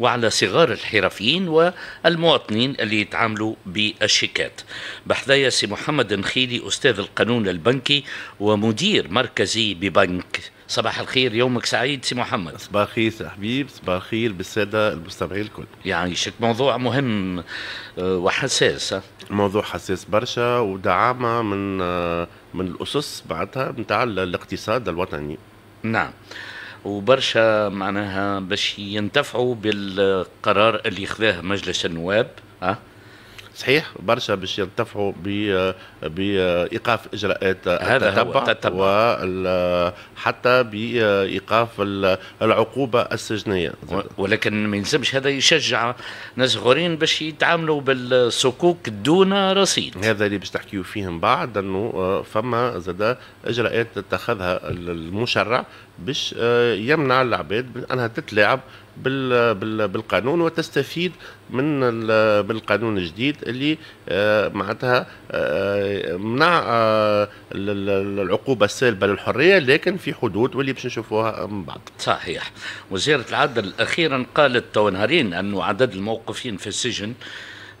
وعلى صغار الحرفيين والمواطنين اللي يتعاملوا بالشيكات بحذايا سي محمد نخيلي أستاذ القانون البنكي ومدير مركزي ببنك صباح الخير يومك سعيد سي محمد صباح الخير حبيب صباح الخير بالسادة المستمعين الكل يعني شك موضوع مهم آه، وحساس آه. موضوع حساس برشا ودعامة من آه، من الأسس بعدها نتاع الاقتصاد الوطني نعم وبرشا معناها باش ينتفعوا بالقرار اللي خذاه مجلس النواب أه؟ صحيح برشا باش ينتفعوا بايقاف اجراءات التتبع وحتى بايقاف العقوبه السجنيه ولكن ما يلزمش هذا يشجع ناس غورين باش يتعاملوا بالصكوك دون رصيد هذا اللي باش تحكيوا من بعد انه آه، فما زاد اجراءات اتخذها المشرع باش آه، يمنع العباد انها تتلاعب بالقانون وتستفيد من بالقانون الجديد اللي آه، معناتها آه، منع آه، العقوبه السالبه للحريه لكن في حدود واللي باش نشوفوها من بعد. صحيح. وزيره العدل اخيرا قالت تو نهارين انه عدد الموقفين في السجن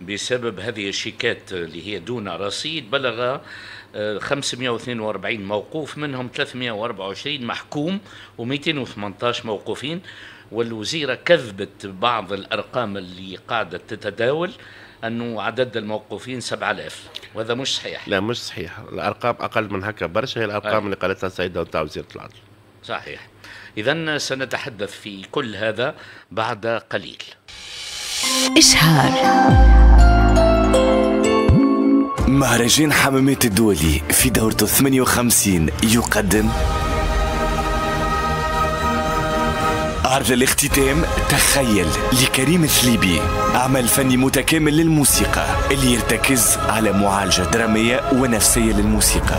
بسبب هذه الشيكات اللي هي دون رصيد بلغ 542 موقوف منهم 324 محكوم و218 موقوفين والوزيره كذبت بعض الارقام اللي قاعده تتداول انه عدد الموقوفين 7000 وهذا مش صحيح لا مش صحيح الارقام اقل من هكا برشا هي الارقام أي. آه. اللي قالتها السيده نتاع وزيره العدل صحيح اذا سنتحدث في كل هذا بعد قليل اشهار مهرجان حمامات الدولي في دورته 58 يقدم عرض الاختتام تخيل لكريم الثليبي عمل فني متكامل للموسيقى اللي يرتكز على معالجة درامية ونفسية للموسيقى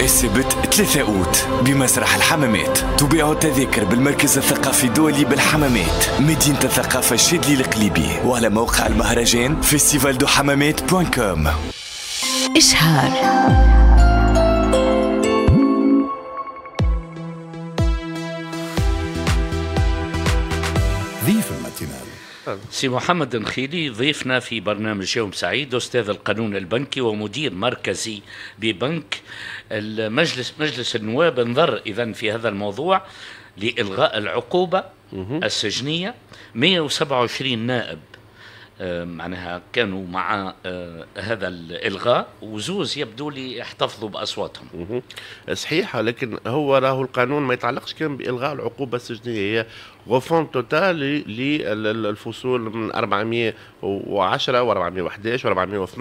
السبت 3 اوت بمسرح الحمامات تبيع التذاكر بالمركز الثقافي الدولي بالحمامات مدينة الثقافة الشدلي القليبي وعلى موقع المهرجان فيستيفال دو حمامات بوان كوم إشهار سي محمد نخيلي ضيفنا في برنامج يوم سعيد استاذ القانون البنكي ومدير مركزي ببنك المجلس مجلس النواب انظر اذا في هذا الموضوع لالغاء العقوبه السجنيه 127 نائب معناها كانوا مع آه، هذا الالغاء وزوز يبدو لي احتفظوا باصواتهم. صحيح لكن هو راهو القانون ما يتعلقش كان بالغاء العقوبه السجنيه هي غوفون توتال للفصول من 410 و411 و412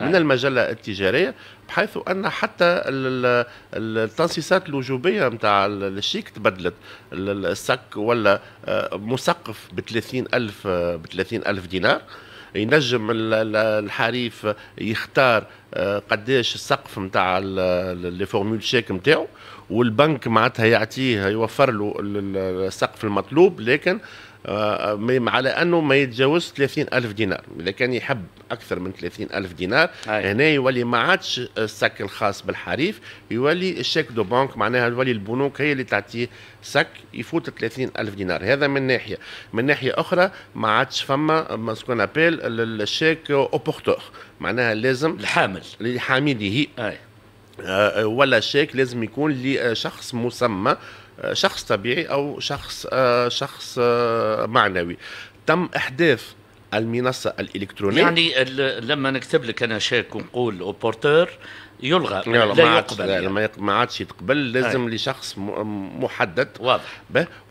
من آه. المجله التجاريه بحيث ان حتى التنصيصات الوجوبيه نتاع الشيك تبدلت السك ولا آه، مسقف ب 30000 ب 30000 دينار ينجم الحريف يختار آه، قداش السقف نتاع لي فورمول شيك نتاعو والبنك معناتها يعطيه يوفر له السقف المطلوب لكن آه، آه، على انه ما يتجاوز 30 الف دينار اذا كان يحب اكثر من 30 الف دينار هاي. هنا يولي ما عادش السك الخاص بالحريف يولي الشيك دو بانك معناها يولي البنوك هي اللي تعطيه سك يفوت 30 الف دينار هذا من ناحيه من ناحيه اخرى ما عادش فما سكون ابيل الشيك اوبورتور معناها لازم الحامل اللي حامله هي آه،, آه ولا شيك لازم يكون لشخص مسمى شخص طبيعي او شخص آه، شخص آه، معنوي تم احداث المنصه الالكترونيه يعني لما نكتب لك انا شيك ونقول اوبورتور يلغى لا, لا, يقبل لا يعني. ما عادش يتقبل لازم هاي. لشخص محدد واضح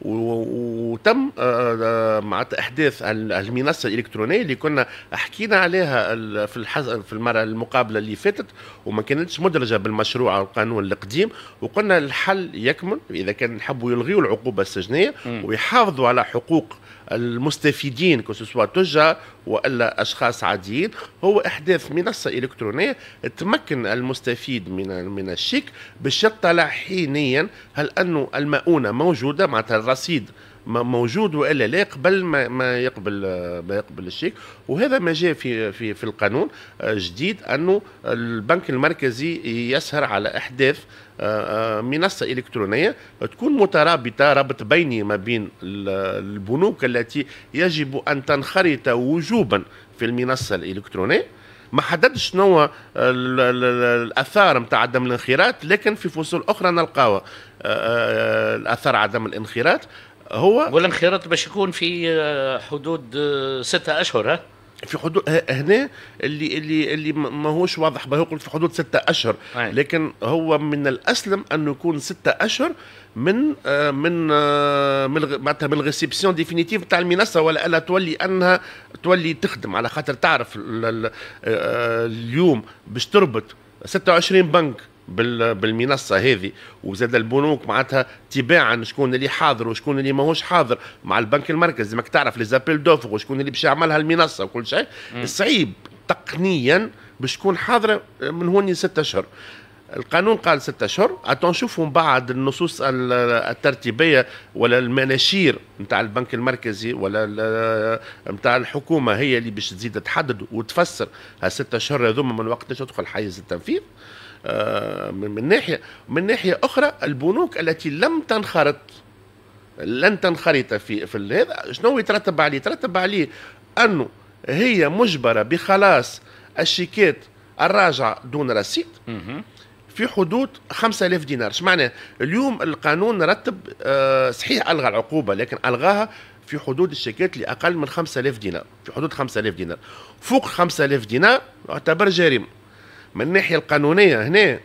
وتم آه، آه، معناتها احداث المنصه الالكترونيه اللي كنا حكينا عليها في الحز... في المره المقابله اللي فاتت وما كانتش مدرجه بالمشروع القانون القديم وقلنا الحل يكمن اذا كان نحبوا يلغيوا العقوبه السجنيه ويحافظوا على حقوق المستفيدين كسوا تجار والا اشخاص عاديين هو احداث منصه الكترونيه تمكن المستفيد من من الشيك باش يطلع حينيا هل انه المؤونه موجوده معناتها الرصيد موجود والا لا قبل ما, ما يقبل ما يقبل الشيك وهذا ما جاء في في في القانون آه، جديد انه البنك المركزي يسهر على احداث آه، آه، منصة إلكترونية تكون مترابطة ربط بيني ما بين البنوك التي يجب أن تنخرط وجوبا في المنصة الإلكترونية ما حددش شنو الاثار نتاع عدم الانخراط لكن في فصول اخرى نلقاوها الاثار عدم الانخراط هو والانخراط باش يكون في آه، حدود آه، ستة اشهر ها في حدود هنا اللي اللي اللي ماهوش واضح به قلت في حدود ستة اشهر أي. لكن هو من الاسلم انه يكون ستة اشهر من آه، من من معناتها من الريسبسيون ديفينيتيف تاع المنصه ولا الا تولي انها تولي تخدم على خاطر تعرف اليوم باش تربط 26 بنك بالمنصه هذه وزاد البنوك معناتها تباعا شكون اللي حاضر وشكون اللي ماهوش حاضر مع البنك المركزي ماك تعرف لي زابيل دوفغ وشكون اللي باش يعملها المنصه وكل شيء صعيب تقنيا باش تكون حاضره من هوني ستة اشهر القانون قال ستة اشهر اتون نشوفوا من بعد النصوص الترتيبيه ولا المناشير نتاع البنك المركزي ولا نتاع الحكومه هي اللي باش تزيد تحدد وتفسر هالستة اشهر هذوما من وقت تدخل حيز التنفيذ آه، من ناحيه من ناحيه اخرى البنوك التي لم تنخرط لن تنخرط في في هذا شنو يترتب عليه؟ يترتب عليه انه هي مجبره بخلاص الشيكات الراجعه دون رصيد في حدود 5000 دينار، اش معناه؟ اليوم القانون رتب آه، صحيح الغى العقوبه لكن الغاها في حدود الشيكات لاقل من 5000 دينار، في حدود 5000 دينار. فوق 5000 دينار يعتبر جريمه. من الناحية القانونية هنا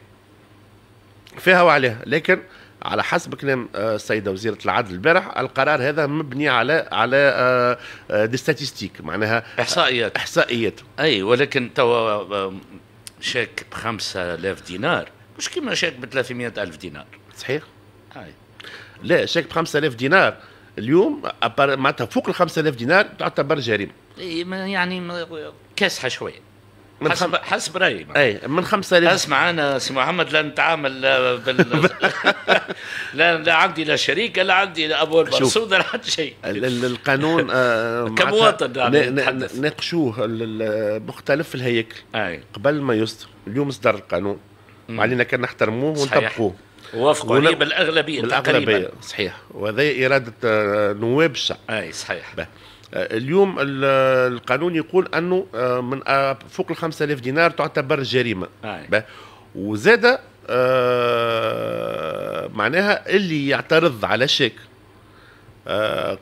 فيها وعليها لكن على حسب كلام آه، السيده وزيره العدل البارح القرار هذا مبني على على آه، آه، دي ستاتيستيك معناها احصائيات احصائيات اي ولكن توا شاك ب 5000 دينار مش كيما شاك ب 300 الف دينار صحيح اي لا شاك ب 5000 دينار اليوم معناتها فوق ال 5000 دينار تعتبر جريمه يعني كاسحه شويه من حسب خم... حسب رايي اي من 5000 اسمع انا سي محمد لا نتعامل لا آه، بال لا لا عندي لا شريك لا عندي لا ابو المقصود لا حتى شيء القانون آه كمواطن ناقشوه مختلف الهياكل قبل ما يصدر اليوم صدر القانون علينا كان نحترموه ونطبقوه وافقوا عليه بالاغلبيه بالاغلبيه تقريبا. صحيح وهذا اراده آه، نواب الشعب اي صحيح بقى. آه، اليوم القانون يقول انه آه، من آه، فوق ال 5000 دينار تعتبر جريمه آه. وزاد آه معناها اللي يعترض على شيك آه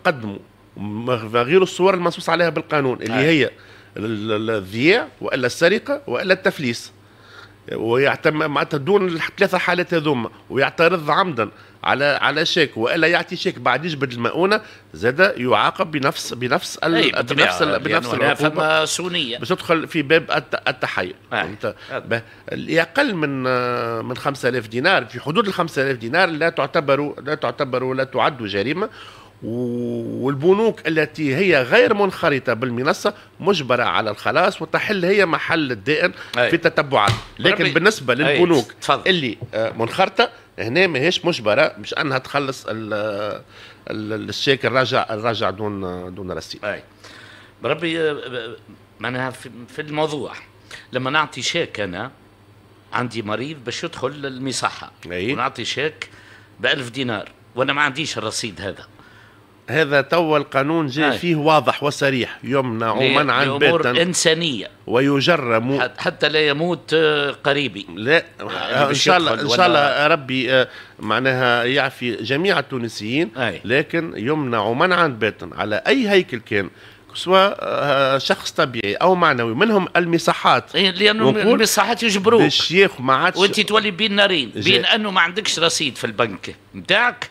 غير الصور المنصوص عليها بالقانون اللي آه. هي الذياع والا السرقه والا التفليس ويعتمد معناتها دون الثلاثه حالات هذوما ويعترض عمدا على على شيك والا يعطي شيك بعد يجبد المؤونه زاد يعاقب بنفس بنفس ال... بنفس بنفس, بنفس يعني سونيه باش تدخل في باب التحيل آه، فهمت اقل من من 5000 دينار في حدود ال 5000 دينار لا تعتبر لا تعتبر ولا تعد جريمه والبنوك التي هي غير منخرطة بالمنصة مجبرة على الخلاص وتحل هي محل الدائن أي. في التتبعات لكن بالنسبة للبنوك أي. اللي آه، منخرطة هنا ماهيش مجبره مش انها تخلص الشيك الرجع الرجع دون دون رصيد اي بربي معناها في الموضوع لما نعطي شيك انا عندي مريض باش يدخل للمصحه ونعطي شيك ب 1000 دينار وانا ما عنديش الرصيد هذا هذا توا القانون جاي فيه واضح وصريح يمنع منعا باتا انسانيه ويجرم حتى لا يموت آه، قريبي لا يعني آه، ان شاء الله ان شاء الله ربي آه، معناها يعفي جميع التونسيين أي. لكن يمنع منعا باتا على اي هيكل كان سواء شخص طبيعي او معنوي منهم المساحات إيه، لانه المساحات يجبروك الشيخ ما عادش وانت تولي بين نارين بين انه ما عندكش رصيد في البنك نتاعك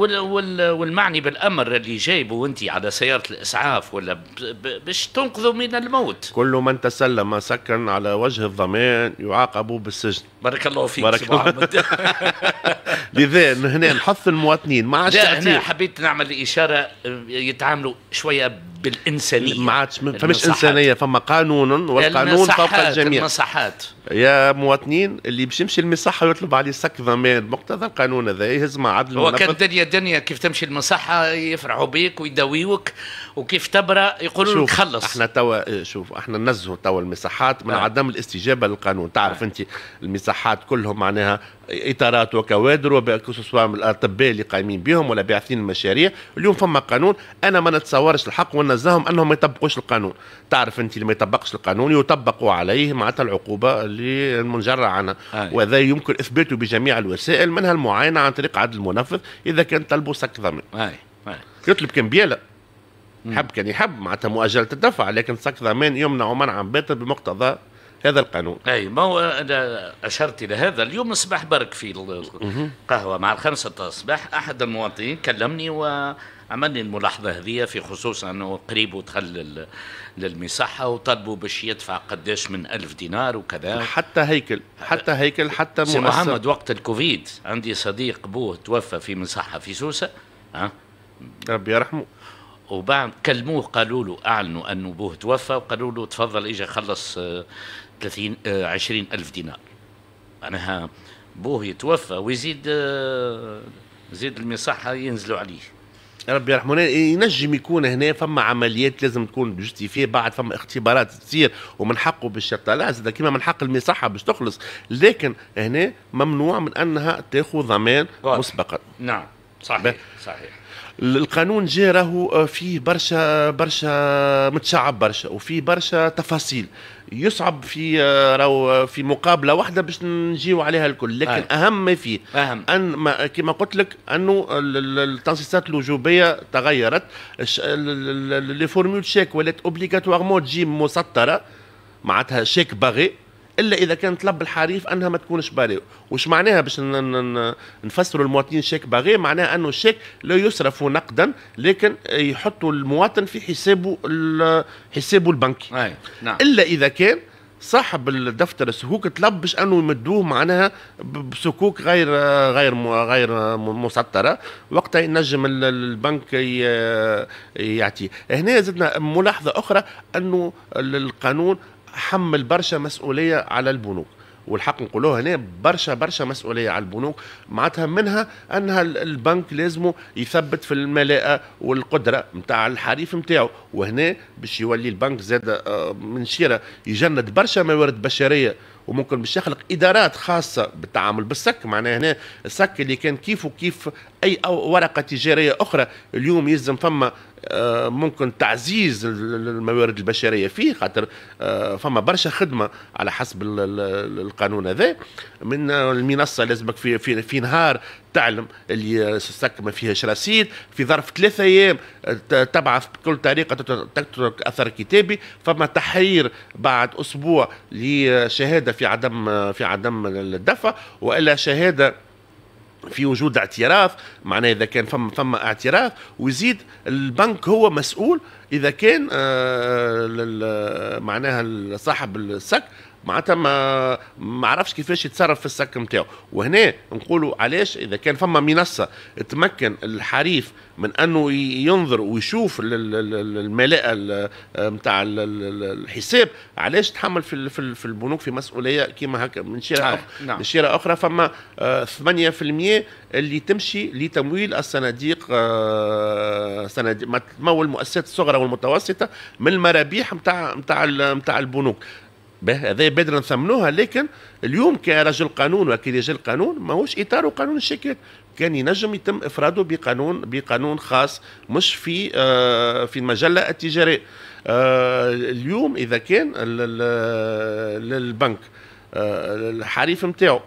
والمعني بالامر اللي جايبه انت على سياره الاسعاف ولا باش تنقذوا من الموت كل من تسلم سكن على وجه الضمان يعاقب بالسجن بارك الله فيك بارك الله لذا هنا نحث المواطنين ما عادش هنا حبيت نعمل اشاره يتعاملوا شويه بالانسانيه ما عادش فمش انسانيه فما قانون والقانون فوق الجميع المصحات يا مواطنين اللي باش يمشي للمصحه ويطلب عليه سك ضمان مقتضى القانون هذا يهز مع عدل هو كان الدنيا الدنيا كيف تمشي للمصحه يفرحوا بيك ويداويوك وكيف تبرا يقولوا لك خلص احنا توا شوف احنا ننزهوا توا المصحات من آه. عدم الاستجابه للقانون تعرف آه. انت المصحات كلهم معناها اطارات وكوادر من الاطباء اللي قايمين بهم ولا باعثين المشاريع اليوم فما قانون انا ما نتصورش الحق وننزههم انهم ما يطبقوش القانون تعرف انت اللي ما يطبقش القانون يطبق عليه معناتها العقوبه اللي المنجره عنها آه. وهذا يمكن اثباته بجميع الوسائل منها المعاينه عن طريق عدل المنفذ اذا كان طلبوا سك ضمن آه. آه. يطلب كمبياله حب كان يحب معناتها مؤجله الدفع لكن سك ضمان يمنع منعا باتا بمقتضى هذا القانون اي ما هو انا اشرت الى هذا اليوم الصباح برك في القهوه مع الخمسه الصباح احد المواطنين كلمني وعمل لي الملاحظه هذه في خصوص انه قريب ودخل للمصحه وطلبوا باش يدفع قداش من ألف دينار وكذا حتى هيكل حتى هيكل حتى مؤسسه محمد وقت الكوفيد عندي صديق بوه توفى في مصحه في سوسه ها ربي يرحمه وبعد كلموه قالوا له اعلنوا انه بوه توفى وقالوا له تفضل اجا خلص آه، 30 20 آه، ألف دينار معناها بوه يتوفى ويزيد آه، زيد المصحة ينزلوا عليه ربي يرحمه ينجم يكون هنا فما عمليات لازم تكون جوستيفي بعد فما اختبارات تصير ومن حقه باش يطلع زاد كيما من حق المصحة باش تخلص لكن هنا ممنوع من انها تاخذ ضمان مسبقا نعم صحيح صحيح القانون جا راهو فيه برشا برشا متشعب برشا وفيه برشا تفاصيل يصعب في راهو في مقابله واحده باش نجيو عليها الكل لكن أي. اهم ما فيه أهم. ان كما قلت لك انه التنصيصات الوجوبيه تغيرت لي فورمول شيك ولات اوبليغاتوارمون تجي مسطره معناتها شيك باغي الا اذا كان طلب الحريف انها ما تكونش باري وش معناها باش نفسروا المواطنين شيك باغي معناها انه الشيك لا يصرف نقدا لكن يحطوا المواطن في حسابه حسابه البنكي أي. نعم. الا اذا كان صاحب الدفتر السكوك طلب باش انه يمدوه معناها بسكوك غير غير غير مسطره وقتها ينجم البنك يعطيه هنا زدنا ملاحظه اخرى انه القانون حمل برشا مسؤوليه على البنوك والحق نقولوه هنا برشا برشا مسؤوليه على البنوك معناتها منها انها البنك لازمه يثبت في الملاءه والقدره نتاع الحريف نتاعو وهنا باش يولي البنك زاد آه، من شيره يجند برشا موارد بشريه وممكن باش يخلق ادارات خاصه بالتعامل بالسك معناها هنا السك اللي كان كيف وكيف اي أو ورقه تجاريه اخرى اليوم يلزم فما آه، ممكن تعزيز الموارد البشريه فيه خاطر آه، فما برشا خدمه على حسب القانون هذا من آه، المنصه لازمك في في, في نهار تعلم اللي السك ما فيهاش رصيد في ظرف ثلاثة ايام تبعث بكل طريقه تترك اثر كتابي فما تحرير بعد اسبوع لشهاده في عدم في عدم الدفع والا شهاده في وجود اعتراف معناه اذا كان فما فما اعتراف ويزيد البنك هو مسؤول اذا كان آه، معناها صاحب السك معناتها ما ما عرفش كيفاش يتصرف في السك نتاعو وهنا نقولوا علاش اذا كان فما منصه تمكن الحريف من انه ينظر ويشوف الملاءه نتاع الحساب علاش تحمل في في البنوك في مسؤوليه كيما هكا من شيره آه. نعم. من شيره اخرى فما 8% آه، اللي تمشي لتمويل الصناديق آه، صناديق ما تمول المؤسسات الصغرى والمتوسطه من المرابيح نتاع نتاع نتاع البنوك هذا بدرا نثمنوها لكن اليوم كرجل قانون وكرجال قانون ماهوش اطار قانون الشكل كان ينجم يتم افراده بقانون بقانون خاص مش في آه في المجله التجاريه آه اليوم اذا كان للبنك آه الحريف نتاعو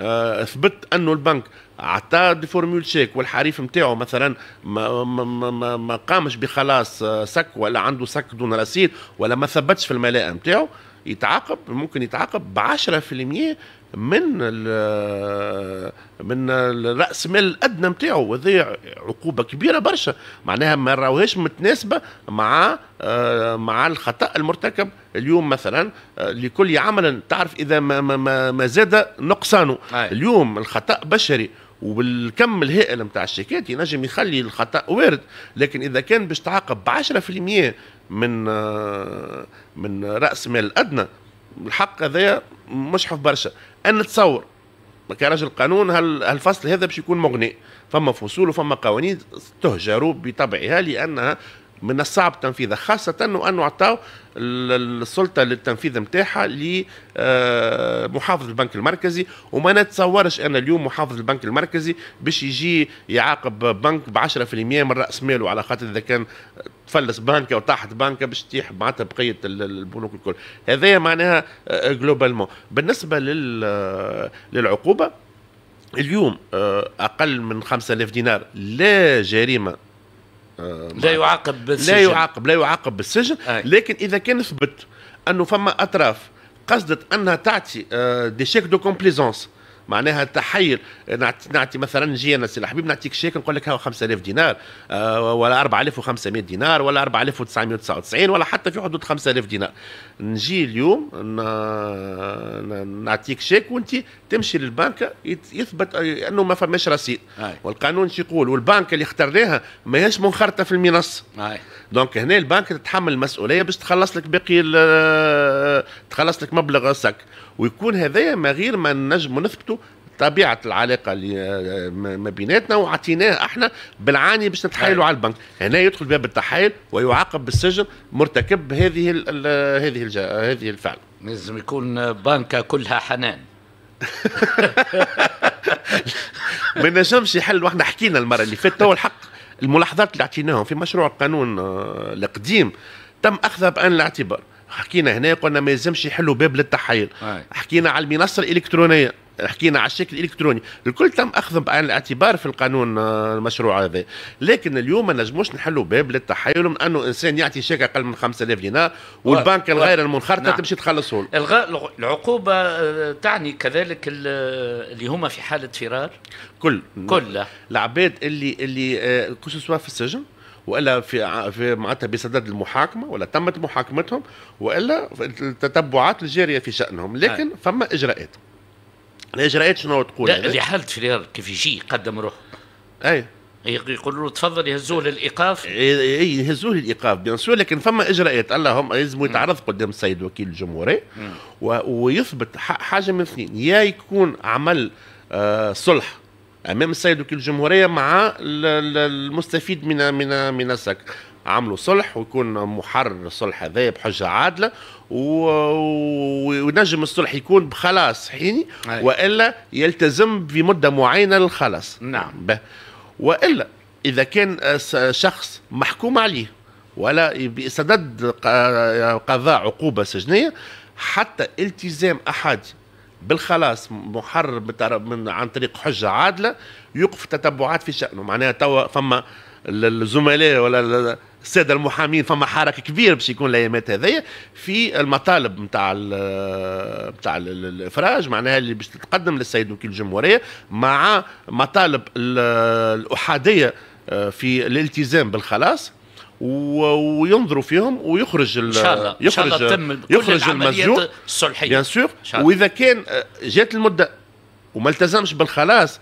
آه، اثبت انه البنك عطى دي فورمول شيك والحريف نتاعو مثلا ما, ما, ما, ما قامش بخلاص آه، سك ولا عنده سك دون رصيد ولا ما ثبتش في الملاءه نتاعو يتعاقب ممكن يتعاقب ب 10% من من راس المال الادنى نتاعو وهذه عقوبه كبيره برشا معناها ما راهوش متناسبه مع مع الخطا المرتكب اليوم مثلا لكل عمل تعرف اذا ما ما ما زاد نقصانه اليوم الخطا بشري وبالكم الهائل نتاع الشيكات ينجم يخلي الخطا وارد لكن اذا كان باش تعاقب ب 10% من آه، من راس مال الادنى الحق هذايا مشحف برشا انا نتصور كرجل قانون هالفصل هذا باش يكون مغني فما فصول وفما قوانين تهجر بطبعها لانها من الصعب تنفيذها خاصة وأنه أعطاه السلطة للتنفيذ متاحة آه، لمحافظ البنك المركزي وما نتصورش أن اليوم محافظ البنك المركزي باش يجي يعاقب بنك ب 10% من رأس ماله على خاطر إذا كان تفلس بنكة وطاحت بنكة باش تطيح معناتها بقية البنوك الكل هذايا معناها جلوبالمون آه، بالنسبة آه، للعقوبة اليوم أقل من 5000 دينار لا جريمة آه، لا يعاقب بالسجن لا يعاقب لا يعاقب بالسجن أي. لكن اذا كان ثبت انه فما اطراف قصدت انها تعطي دي شيك دو كومبليزونس معناها تحيل نعطي مثلا نجي انا سي الحبيب نعطيك شيك نقول لك هاو 5000 آه، دينار ولا 4500 دينار ولا 4999 ولا حتى في حدود 5000 دينار نجي اليوم نعطيك شيك وانت تمشي للبنك يثبت انه ما فماش رصيد والقانون شو يقول والبنك اللي اخترناها ماهيش منخرطه في المنصه دونك هنا البنك تتحمل المسؤوليه باش تخلص لك باقي آه، تخلص لك مبلغ السك ويكون هذايا ما غير ما نجم نثبتوا طبيعه العلاقه اللي آه، ما بيناتنا وعطيناها احنا بالعاني باش نتحايلوا على البنك هنا يدخل باب التحايل ويعاقب بالسجن مرتكب هذه الـ هذه الـ هذه الفعل لازم يكون بنكه كلها حنان ما نجمش يحل واحنا حكينا المره اللي فاتت تو الحق الملاحظات اللي اعطيناهم في مشروع القانون آه، القديم تم اخذها بان الاعتبار حكينا هنا قلنا ما يلزمش يحلوا باب للتحايل حكينا على المنصه الالكترونيه حكينا على الشكل الالكتروني الكل تم اخذ بعين الاعتبار في القانون آه، المشروع هذا لكن اليوم ما نجموش نحلوا باب للتحايل من انه انسان يعطي شيك اقل من 5000 دينار والبنك الغير المنخرطه نعم. تمشي تخلصه له الغاء العقوبه آه، تعني كذلك اللي هما في حاله فرار كل كل العباد اللي اللي كو آه، في السجن والا في في معناتها بصدد المحاكمه ولا تمت محاكمتهم والا التتبعات الجاريه في شانهم لكن آه. فما اجراءات الاجراءات شنو تقول لا اللي حالت في الرياض كيف يجي يقدم روحه اي يقولوا له تفضل يهزوه للايقاف اي يهزوه للايقاف بيان سور لكن فما اجراءات اللهم لازم يتعرض قدام السيد وكيل الجمهوريه ويثبت حاجه من اثنين يا يكون عمل آه، صلح امام السيد وكيل الجمهوريه مع المستفيد من من من السك عملوا صلح ويكون محرر الصلح هذايا بحجه عادله ونجم الصلح يكون بخلاص حيني والا يلتزم بمده معينه للخلاص نعم والا اذا كان شخص محكوم عليه ولا بسدد قضاء عقوبه سجنيه حتى التزام احد بالخلاص محرر من عن طريق حجه عادله يوقف التتبعات في شانه معناها توا فما الزملاء ولا الساده المحامين فما حركه كبير باش يكون الايامات هذيا في المطالب نتاع نتاع الافراج معناها اللي باش تتقدم للسيد وكيل الجمهوريه مع مطالب الاحاديه آه، في الالتزام بالخلاص وينظروا فيهم ويخرج إن شاء الله. يخرج إن شاء الله تم يخرج المسجون الصلحيه بيان سور واذا كان آه، جات المده وما التزمش بالخلاص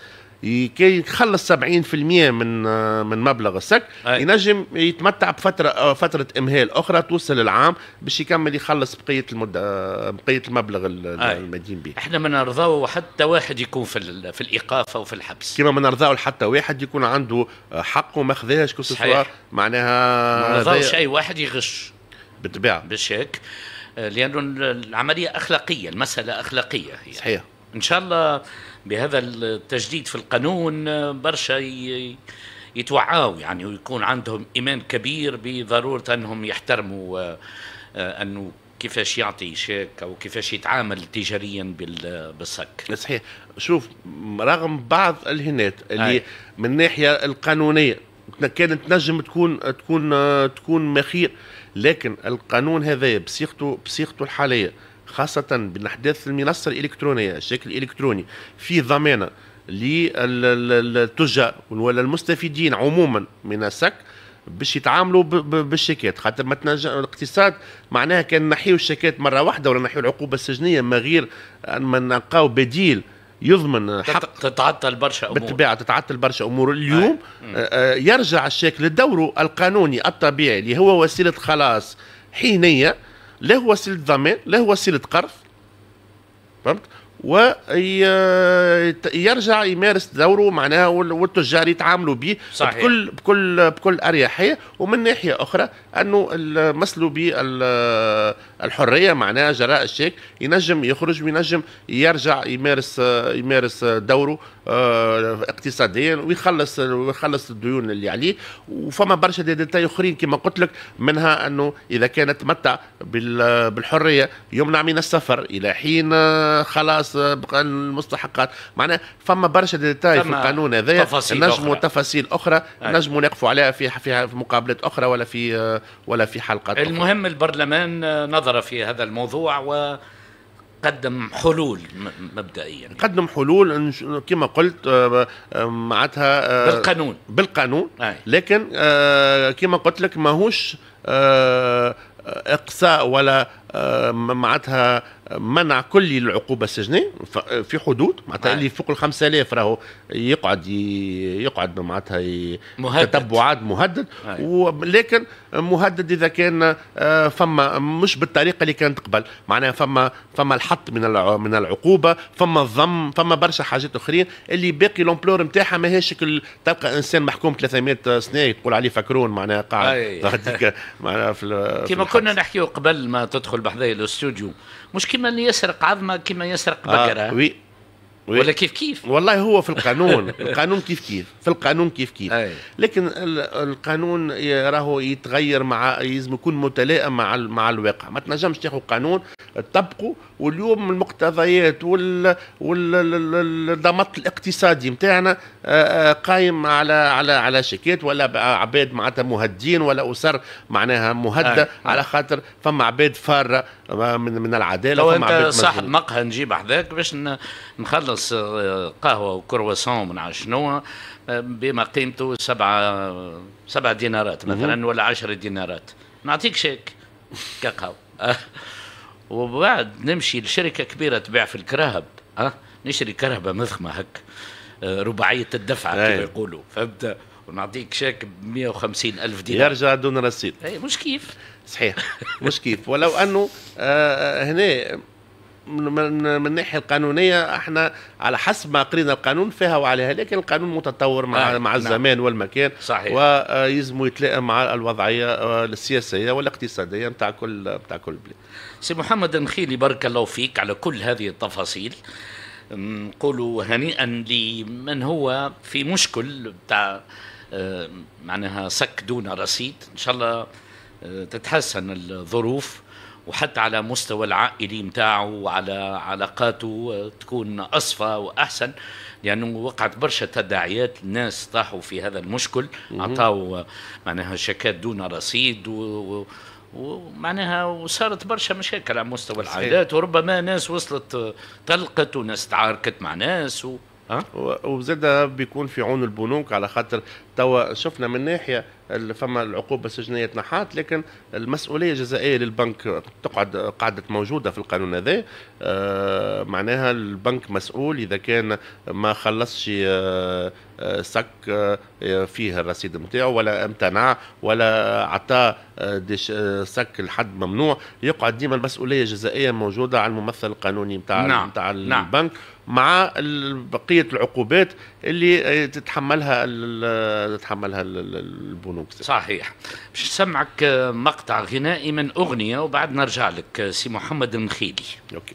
كي يخلص 70% من من مبلغ السك أي. ينجم يتمتع بفتره آه، فتره امهال اخرى توصل العام باش يكمل يخلص بقيه المده آه، بقيه المبلغ المدين به احنا ما نرضاو حتى واحد يكون في في الايقاف او في الحبس كما ما نرضاو حتى واحد يكون عنده آه، حقه ما خذاهش كوسوار معناها ما نرضاوش اي واحد يغش بالطبيعه بالشك لانه العمليه اخلاقيه المساله اخلاقيه هي صحيح ان شاء الله بهذا التجديد في القانون آه، برشا يتوعاو يعني ويكون عندهم ايمان كبير بضروره انهم يحترموا آه، آه، انه كيفاش يعطي شيك او كيفاش يتعامل تجاريا بالصك صحيح شوف رغم بعض الهنات اللي أي. من الناحيه القانونيه كانت تنجم تكون تكون تكون مخير لكن القانون هذا بصيغته بصيغته الحاليه خاصة بالأحداث المنصة الإلكترونية الشكل الإلكتروني في ضمانة للتجار ولا المستفيدين عموما من السك باش يتعاملوا بالشيكات خاطر ما تنجم الاقتصاد معناها كان نحيو الشيكات مره واحده ولا نحيو العقوبه السجنيه ما غير ما نلقاو بديل يضمن حق تتعطل برشا امور بالطبيعه تتعطل برشا امور اليوم آه، آه، يرجع الشكل لدوره القانوني الطبيعي اللي هو وسيله خلاص حينيه لا هو وسيله ضمان لا هو وسيله قرض فهمت ويرجع يمارس دوره معناها والتجار يتعاملوا به بكل بكل بكل اريحيه ومن ناحيه اخرى انه المسلو بالحريه معناها جراء الشيك ينجم يخرج وينجم يرجع يمارس يمارس دوره آه، اقتصاديا ويخلص ويخلص الديون اللي عليه وفما برشا دي ديتاي اخرين كما قلت لك منها انه اذا كان تمتع بالحريه يمنع من السفر الى حين آه، خلاص آه، المستحقات معناها فما برشا دي ديتاي في القانون هذا نجموا تفاصيل اخرى نجموا نقفوا عليها في في مقابلات اخرى ولا في ولا في حلقات المهم أخرى. البرلمان نظر في هذا الموضوع و قدم حلول مبدئيا يعني. قدم حلول كما قلت آه، آه، معتها آه، بالقانون بالقانون أي. لكن كما قلت لك ماهوش اقصاء ولا آه، معناتها منع كل العقوبه السجنيه في حدود معناتها نعم. اللي فوق ال 5000 راهو يقعد يقعد معناتها مهدد تتبعات مهدد نعم. ولكن مهدد اذا كان آه، فما مش بالطريقه اللي كانت قبل معناها فما فما الحط من من العقوبه فما الضم فما برشا حاجات اخرين اللي باقي لومبلور نتاعها ماهيش تلقى انسان محكوم 300 سنه يقول عليه فكرون معناها قاعد معناها كيما كنا نحكيو قبل ما تدخل بحذايا الى الاستوديو مش كيما اللي يسرق عظمه كيما يسرق بكره آه وي ولا كيف كيف والله هو في القانون القانون كيف كيف في القانون كيف كيف أي. لكن القانون راهو يتغير مع لازم يكون متلائم مع مع الواقع ما تنجمش تاخذ قانون تطبقه واليوم المقتضيات وال والضمط الاقتصادي نتاعنا آه، آه، قايم على على على شيكات ولا عباد معناتها مهدين ولا اسر معناها مهدده أي. على خاطر فما عباد فاره آه، من, من العداله فما عباد صاحب مقهى نجيب حداك باش نخلص قرص آه، قهوه وكرواسون من شنو آه، بما قيمته سبعة سبعة دينارات مثلا ولا 10 دينارات نعطيك شيك كقهوه آه، وبعد نمشي لشركه كبيره تبيع في الكرهب أه؟ نشري كرهبه مضخمه هك رباعيه الدفعه كما يقولوا فهمت ونعطيك شيك ب 150 ألف دينار يرجع دون رصيد اي مش كيف صحيح مش كيف ولو انه آه هنا من, من الناحيه القانونيه احنا على حسب ما قرينا القانون فيها وعليها لكن القانون متطور مع آه. مع نعم. الزمان والمكان صحيح ويلزم يتلائم مع الوضعيه آه، السياسيه والاقتصاديه نتاع كل نتاع كل بلاد سي محمد نخيلي بارك الله فيك على كل هذه التفاصيل نقولوا هنيئا لمن هو في مشكل بتاع آه، معناها سك دون رصيد ان شاء الله آه، تتحسن الظروف وحتى على مستوى العائلي متاعه وعلى علاقاته تكون أصفى وأحسن لأنه يعني وقعت برشا تداعيات الناس طاحوا في هذا المشكل عطاو معناها شكات دون رصيد و ومعناها وصارت برشا مشاكل على مستوى العائلات وربما ناس وصلت طلقت وناس تعاركت مع ناس و... أه؟ وزاد بيكون في عون البنوك على خاطر توا شفنا من ناحيه فما العقوبه السجنيه تنحات لكن المسؤوليه الجزائيه للبنك تقعد قعدت موجوده في القانون هذا آه معناها البنك مسؤول اذا كان ما خلصش آه سك آه، فيه الرصيد نتاعو ولا امتنع ولا عطاه آه، آه، سك لحد ممنوع يقعد ديما المسؤوليه الجزائيه موجوده على الممثل القانوني نتاع نتاع نعم،, نعم. البنك مع بقيه العقوبات اللي تتحملها تتحملها البنوك صحيح باش نسمعك مقطع غنائي من اغنيه وبعد نرجع لك سي محمد المخيلي اوكي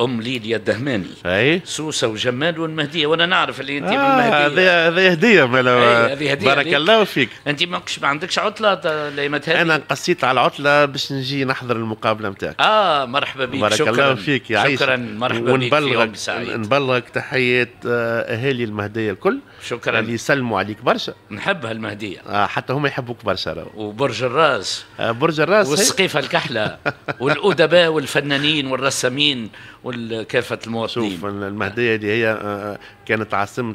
ام ليليا الدهماني اي سوسه وجمال والمهديه وانا نعرف اللي انت آه من المهديه هذه هديه هذه هديه بارك الله فيك انت ما ما عندكش عطله انا قصيت على العطله باش نجي نحضر المقابله نتاعك اه مرحبا بك بارك شكرا الله فيك يا شكرا مرحبا بك ونبلغك نبلغك تحيه آه، اهالي المهديه الكل شكرا اللي يسلموا عليك برشا نحب هالمهديه آه حتى هم يحبوك برشا راهو وبرج الراس آه برج الراس والسقيفه الكحله والادباء والفنانين والرسامين وكافه المواطنين شوف المهديه اللي هي آه، آه، كانت عاصمه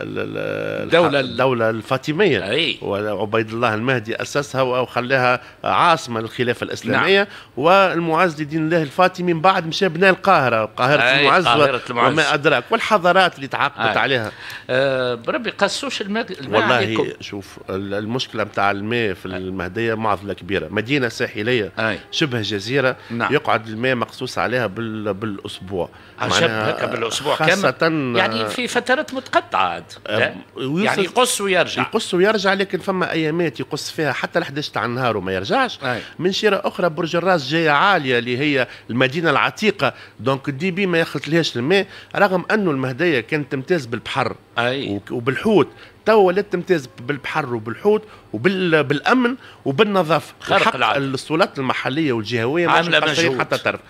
الدولة الدولة الفاطمية أي. وعبيد الله المهدي أسسها وخلاها عاصمة للخلافة الإسلامية نعم. والمعز لدين الله الفاطمي من بعد مشى بنى القاهرة قاهرة أي. المعز, قاهرة المعز وما أدراك والحضارات اللي تعاقبت عليها أه بربي قصوش الماء والله شوف المشكلة نتاع الماء في المهدية معضلة كبيرة مدينة ساحلية أي. شبه جزيرة نعم. يقعد الماء مقصوص عليها بالأسبوع عشب هكا بالأسبوع كامل يعني في فترات متقطعة بعد يعني يقص ويرجع يقص ويرجع لكن فما ايامات يقص فيها حتى ال 11 تاع النهار وما يرجعش أي. من شيره اخرى برج الراس جايه عاليه اللي هي المدينه العتيقه دونك الدي بي ما يخلط لهاش الماء رغم انه المهديه كانت تمتاز بالبحر أي. وبالحوت تو ولات تمتاز بالبحر وبالحوت وبالامن وبالنظافه خرق العالم السلطات المحليه والجهويه عامله مجهود حتى طرف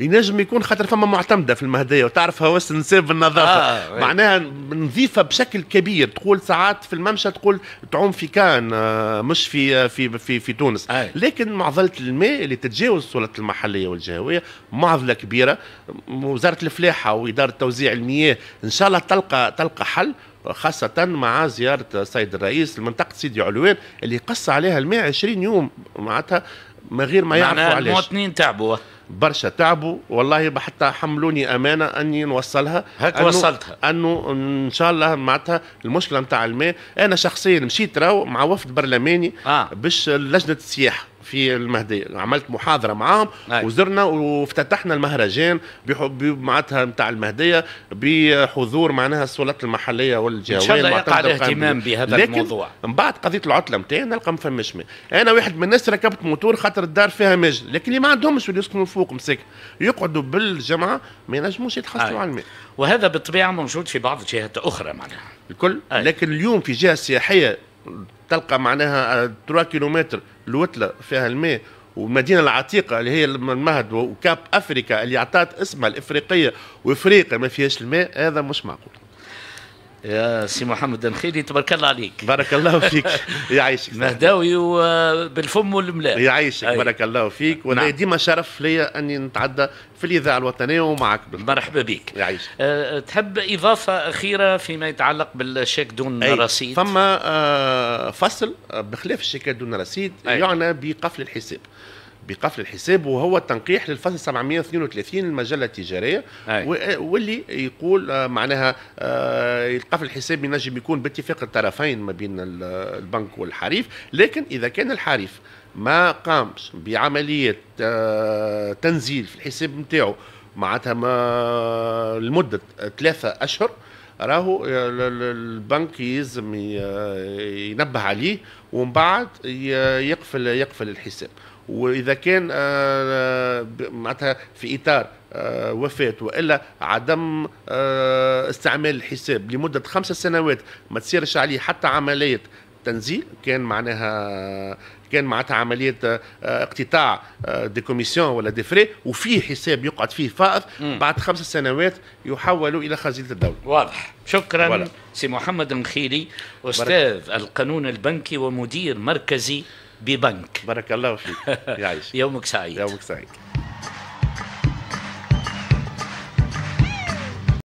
ينجم يكون خاطر فما معتمده في المهديه وتعرف هواس النساء بالنظافه آه معناها نظيفه بشكل كبير تقول ساعات في الممشى تقول تعوم في كان آه، مش في آه، في في, في تونس آه. لكن معضله الماء اللي تتجاوز السلطه المحليه والجهويه معضله كبيره وزاره الفلاحه واداره توزيع المياه ان شاء الله تلقى تلقى حل خاصة مع زيارة السيد الرئيس لمنطقة سيدي علوان اللي قص عليها الماء 20 يوم معناتها من غير ما يعرفوا علاش المواطنين تعبوا برشا تعبوا والله حتى حملوني امانه اني نوصلها هك أنو وصلتها انه ان شاء الله معناتها المشكله نتاع الماء انا شخصيا مشيت راو مع وفد برلماني آه. باش لجنه السياحه في المهديه عملت محاضره معاهم أي. وزرنا وافتتحنا المهرجان معناتها نتاع المهديه بحضور معناها السلطات المحليه والجهويه ان شاء الله يقع الاهتمام بهذا لكن الموضوع من بعد قضيه العطله نتاعي نلقى ما فماش انا واحد من الناس ركبت موتور خاطر الدار فيها مجل لكن اللي ما عندهمش اللي يسكنوا فوق مساكن يقعدوا بالجمعه ما ينجموش يتحصلوا على الماء وهذا بالطبيعه موجود في بعض الجهات الاخرى معناها الكل أي. لكن اليوم في جهه سياحيه تلقى معناها 3 كيلومتر الوتله فيها الماء والمدينه العتيقه اللي هي المهد وكاب افريكا اللي عطات اسمها الافريقيه وافريقيا ما فيهاش الماء هذا مش معقول يا سي محمد الخيري تبارك الله عليك بارك الله فيك يعيشك مهداوي وبالفم والملا يعيشك أي. بارك الله فيك ونعم. ديما شرف ليا اني نتعدى في الاذاعه الوطنيه ومعك مرحبا بك يعيشك أه تحب اضافه اخيره فيما يتعلق بالشيك دون أي. رصيد فما أه فصل أه، بخلاف الشيك دون رصيد يعنى بقفل الحساب بقفل الحساب وهو التنقيح للفصل 732 المجله التجاريه أي. واللي يقول آه، معناها آه، القفل الحساب ينجم يكون باتفاق الطرفين ما بين البنك والحريف لكن اذا كان الحريف ما قامش بعمليه آه، تنزيل في الحساب نتاعو معناتها ما لمده ثلاثه اشهر راهو البنك يلزم ينبه عليه ومن بعد يقفل يقفل الحساب واذا كان آه، آه، معناتها في اطار آه، وفاة والا عدم استعمال الحساب لمده خمس سنوات ما تصيرش عليه حتى عمليه تنزيل كان معناها كان معناتها عمليه اقتطاع دي كوميسيون ولا دي فري وفيه حساب يقعد فيه فائض بعد خمس سنوات يحول الى خزينه الدوله. واضح شكرا ولا. سي محمد المخيلي استاذ بارك. القانون البنكي ومدير مركزي ببنك بارك الله فيك يومك سعيد يومك سعيد